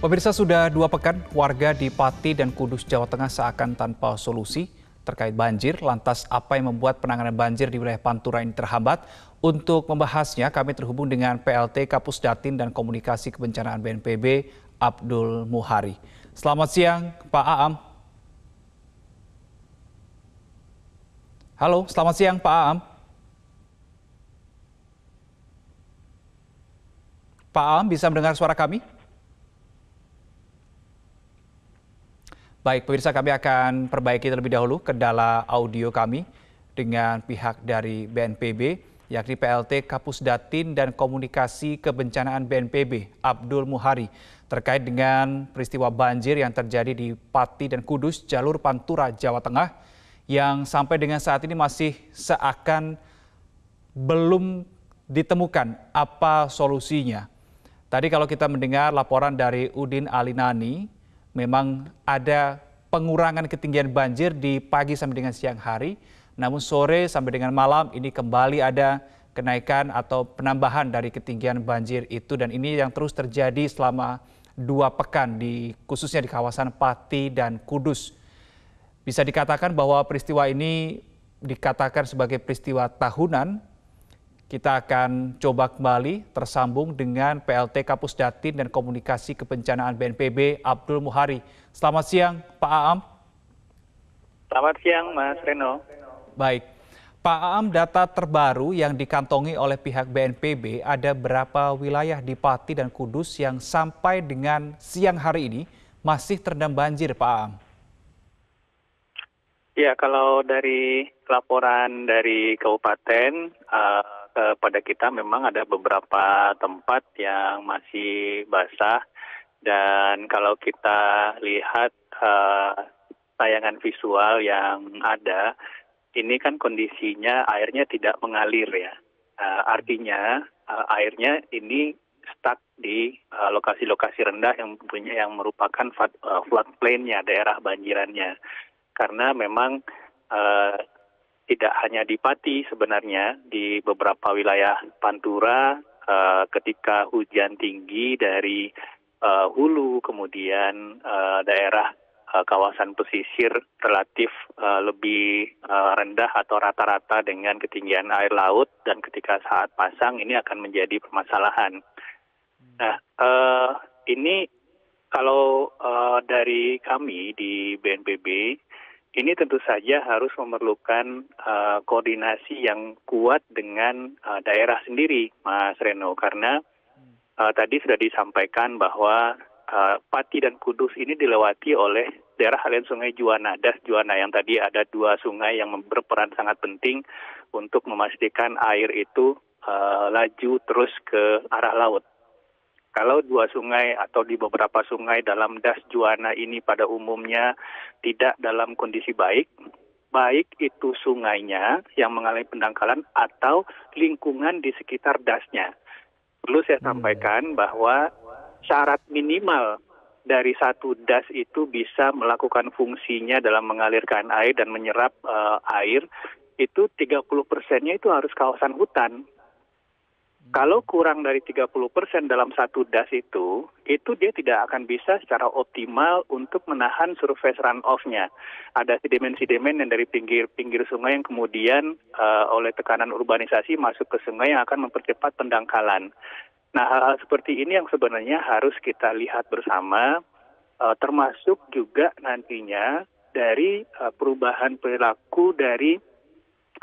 Pemirsa sudah dua pekan warga di Pati dan Kudus Jawa Tengah seakan tanpa solusi terkait banjir. Lantas apa yang membuat penanganan banjir di wilayah Pantura ini terhambat? Untuk membahasnya kami terhubung dengan PLT Kapus Datin dan Komunikasi Kebencanaan BNPB Abdul Muhari. Selamat siang Pak Aam. Halo, selamat siang Pak Aam. Pak Aam bisa mendengar suara kami? Baik, pemirsa kami akan perbaiki terlebih dahulu kendala audio kami dengan pihak dari BNPB, yakni PLT Kapusdatin dan Komunikasi Kebencanaan BNPB, Abdul Muhari, terkait dengan peristiwa banjir yang terjadi di Pati dan Kudus, jalur Pantura, Jawa Tengah, yang sampai dengan saat ini masih seakan belum ditemukan apa solusinya. Tadi kalau kita mendengar laporan dari Udin Alinani, memang ada pengurangan ketinggian banjir di pagi sampai dengan siang hari. Namun sore sampai dengan malam ini kembali ada kenaikan atau penambahan dari ketinggian banjir itu dan ini yang terus terjadi selama dua pekan di khususnya di kawasan Pati dan Kudus. Bisa dikatakan bahwa peristiwa ini dikatakan sebagai peristiwa tahunan kita akan coba kembali tersambung dengan PLT Kapus Datin dan Komunikasi Kebencanaan BNPB Abdul Muhari. Selamat siang Pak Aam. Selamat siang Mas Reno. Baik. Pak Aam, data terbaru yang dikantongi oleh pihak BNPB ada berapa wilayah di Pati dan Kudus yang sampai dengan siang hari ini masih terendam banjir Pak Aam? Ya, kalau dari laporan dari kabupaten, uh, Eh, pada kita memang ada beberapa tempat yang masih basah dan kalau kita lihat uh, tayangan visual yang ada ini kan kondisinya airnya tidak mengalir ya uh, artinya uh, airnya ini stuck di lokasi-lokasi uh, rendah yang punya yang merupakan flat, uh, floodplainnya daerah banjirannya karena memang uh, tidak hanya di Pati sebenarnya di beberapa wilayah Pantura uh, ketika hujan tinggi dari uh, hulu kemudian uh, daerah kawasan pesisir relatif uh, lebih uh, rendah atau rata-rata dengan ketinggian air laut dan ketika saat pasang ini akan menjadi permasalahan. Nah, uh, ini kalau uh, dari kami di BNPB ini tentu saja harus memerlukan uh, koordinasi yang kuat dengan uh, daerah sendiri, Mas Reno, karena uh, tadi sudah disampaikan bahwa uh, Pati dan Kudus ini dilewati oleh daerah aliran Sungai Juwana, das Juwana yang tadi ada dua sungai yang berperan sangat penting untuk memastikan air itu uh, laju terus ke arah laut kalau dua sungai atau di beberapa sungai dalam das Juana ini pada umumnya tidak dalam kondisi baik, baik itu sungainya yang mengalami pendangkalan atau lingkungan di sekitar dasnya. Perlu saya hmm. sampaikan bahwa syarat minimal dari satu das itu bisa melakukan fungsinya dalam mengalirkan air dan menyerap uh, air itu 30 persennya itu harus kawasan hutan kalau kurang dari 30 persen dalam satu das itu, itu dia tidak akan bisa secara optimal untuk menahan surface runoff-nya. Ada sedimen-sedimen yang dari pinggir-pinggir sungai yang kemudian uh, oleh tekanan urbanisasi masuk ke sungai yang akan mempercepat pendangkalan. Nah, hal-hal seperti ini yang sebenarnya harus kita lihat bersama, uh, termasuk juga nantinya dari uh, perubahan perilaku dari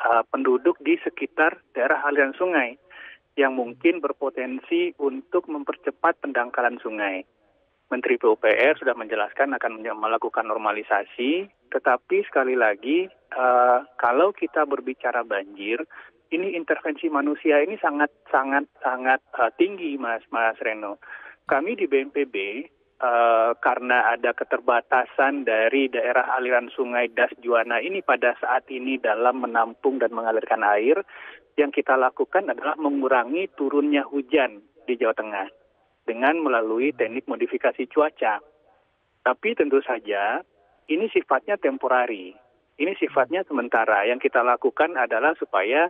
uh, penduduk di sekitar daerah aliran sungai yang mungkin berpotensi untuk mempercepat pendangkalan sungai. Menteri PUPR sudah menjelaskan akan melakukan normalisasi, tetapi sekali lagi uh, kalau kita berbicara banjir, ini intervensi manusia ini sangat sangat sangat uh, tinggi, Mas Mas Reno. Kami di BNPB uh, karena ada keterbatasan dari daerah aliran sungai Das Juana ini pada saat ini dalam menampung dan mengalirkan air, yang kita lakukan adalah mengurangi turunnya hujan di Jawa Tengah dengan melalui teknik modifikasi cuaca. Tapi tentu saja ini sifatnya temporari. Ini sifatnya sementara. Yang kita lakukan adalah supaya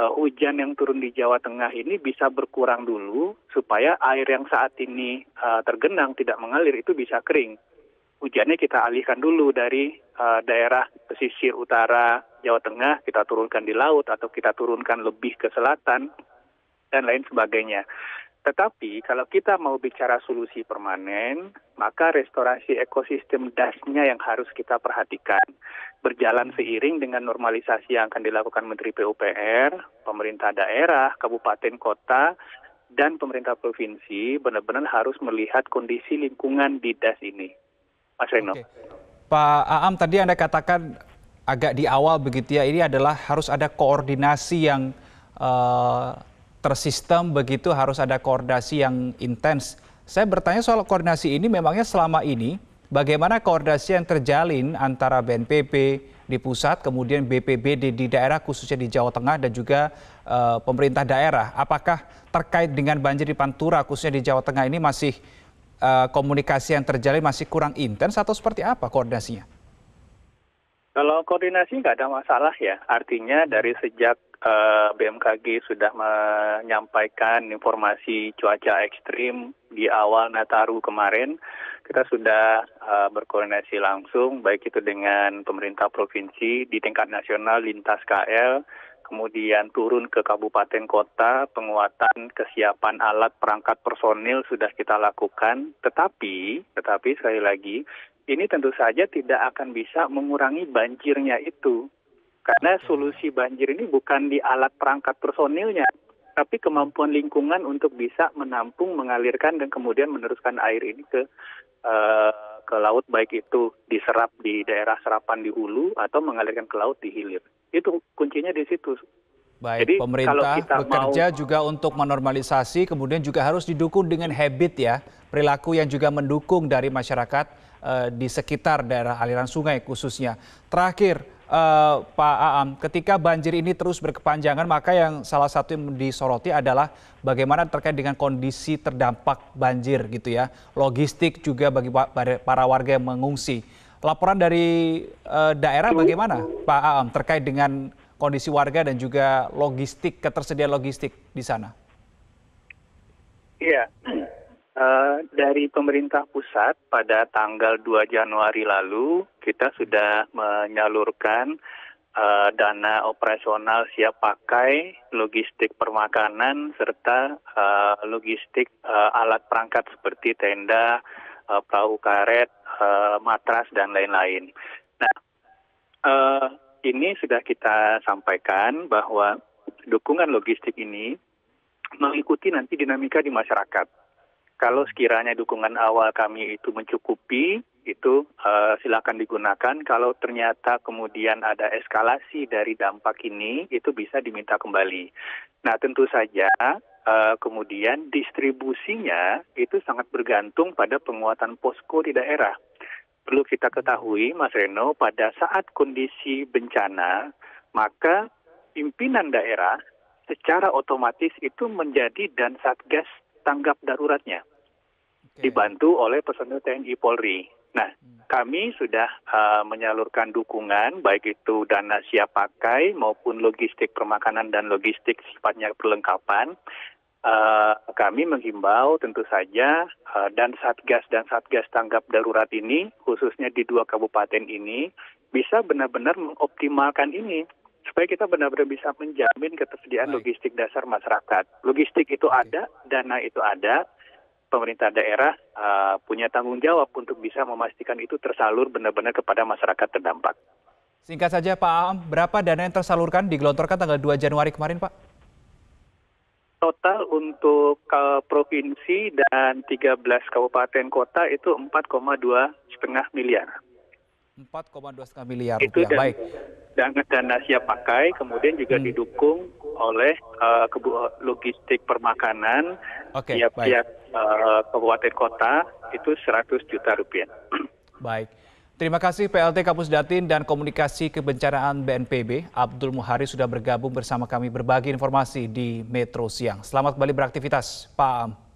uh, hujan yang turun di Jawa Tengah ini bisa berkurang dulu supaya air yang saat ini uh, tergenang tidak mengalir itu bisa kering. Hujannya kita alihkan dulu dari uh, daerah pesisir utara Jawa Tengah, kita turunkan di laut atau kita turunkan lebih ke selatan dan lain sebagainya. Tetapi kalau kita mau bicara solusi permanen, maka restorasi ekosistem dasnya yang harus kita perhatikan. Berjalan seiring dengan normalisasi yang akan dilakukan Menteri PUPR, pemerintah daerah, kabupaten kota, dan pemerintah provinsi benar-benar harus melihat kondisi lingkungan di das ini. Mas Reno. Okay. Pak Aam, tadi Anda katakan agak di awal begitu ya, ini adalah harus ada koordinasi yang uh, tersistem begitu harus ada koordinasi yang intens. Saya bertanya soal koordinasi ini memangnya selama ini bagaimana koordinasi yang terjalin antara BNPB di pusat kemudian BPBD di daerah khususnya di Jawa Tengah dan juga uh, pemerintah daerah. Apakah terkait dengan banjir di Pantura khususnya di Jawa Tengah ini masih uh, komunikasi yang terjalin masih kurang intens atau seperti apa koordinasinya? Kalau koordinasi nggak ada masalah ya. Artinya dari sejak uh, eh, BMKG sudah menyampaikan informasi cuaca ekstrim di awal Nataru kemarin, kita sudah uh, berkoordinasi langsung, baik itu dengan pemerintah provinsi di tingkat nasional lintas KL, kemudian turun ke kabupaten kota, penguatan kesiapan alat perangkat personil sudah kita lakukan. Tetapi, tetapi sekali lagi ini tentu saja tidak akan bisa mengurangi banjirnya itu. Karena solusi banjir ini bukan di alat perangkat personilnya, tapi kemampuan lingkungan untuk bisa menampung, mengalirkan, dan kemudian meneruskan air ini ke uh, ke laut baik itu diserap di daerah serapan di hulu atau mengalirkan ke laut di hilir. Itu kuncinya di situ. Baik, Jadi, pemerintah kita bekerja mau, juga untuk menormalisasi, kemudian juga harus didukung dengan habit ya, perilaku yang juga mendukung dari masyarakat Eh, di sekitar daerah aliran sungai khususnya. Terakhir, uh, Pak Aam, ketika banjir ini terus berkepanjangan, maka yang salah satu yang disoroti adalah bagaimana terkait dengan kondisi terdampak banjir gitu ya, logistik juga bagi para warga yang mengungsi. Laporan dari uh, daerah bagaimana, Pak Aam, terkait dengan kondisi warga dan juga logistik ketersediaan logistik di sana? Iya. Eh, dari pemerintah pusat pada tanggal 2 Januari lalu kita sudah menyalurkan uh, dana operasional siap pakai, logistik permakanan, serta uh, logistik uh, alat perangkat seperti tenda, uh, perahu karet, uh, matras, dan lain-lain. Nah, uh, ini sudah kita sampaikan bahwa dukungan logistik ini mengikuti nanti dinamika di masyarakat. Kalau sekiranya dukungan awal kami itu mencukupi, itu uh, silakan digunakan. Kalau ternyata kemudian ada eskalasi dari dampak ini, itu bisa diminta kembali. Nah, tentu saja uh, kemudian distribusinya itu sangat bergantung pada penguatan posko di daerah. Perlu kita ketahui, Mas Reno, pada saat kondisi bencana, maka pimpinan daerah secara otomatis itu menjadi dan satgas tanggap daruratnya dibantu oleh personil TNI Polri. Nah, hmm. kami sudah uh, menyalurkan dukungan baik itu dana siap pakai maupun logistik permakanan dan logistik sifatnya perlengkapan. Uh, kami menghimbau tentu saja uh, dan satgas dan satgas tanggap darurat ini khususnya di dua kabupaten ini bisa benar-benar mengoptimalkan ini supaya kita benar-benar bisa menjamin ketersediaan Baik. logistik dasar masyarakat. Logistik itu ada, dana itu ada, pemerintah daerah uh, punya tanggung jawab untuk bisa memastikan itu tersalur benar-benar kepada masyarakat terdampak. Singkat saja Pak Aam, berapa dana yang tersalurkan digelontorkan tanggal 2 Januari kemarin Pak? Total untuk uh, provinsi dan 13 kabupaten kota itu 4,2 setengah miliar. 4,25 miliar rupiah. dan, Baik. Dan dana siap pakai kemudian juga hmm. didukung oleh uh, logistik permakanan okay, tiap-tiap uh, eh, kabupaten kota itu 100 juta rupiah. Baik. Terima kasih PLT Kapus Datin dan Komunikasi Kebencanaan BNPB, Abdul Muhari sudah bergabung bersama kami berbagi informasi di Metro Siang. Selamat kembali beraktivitas, Pak Am.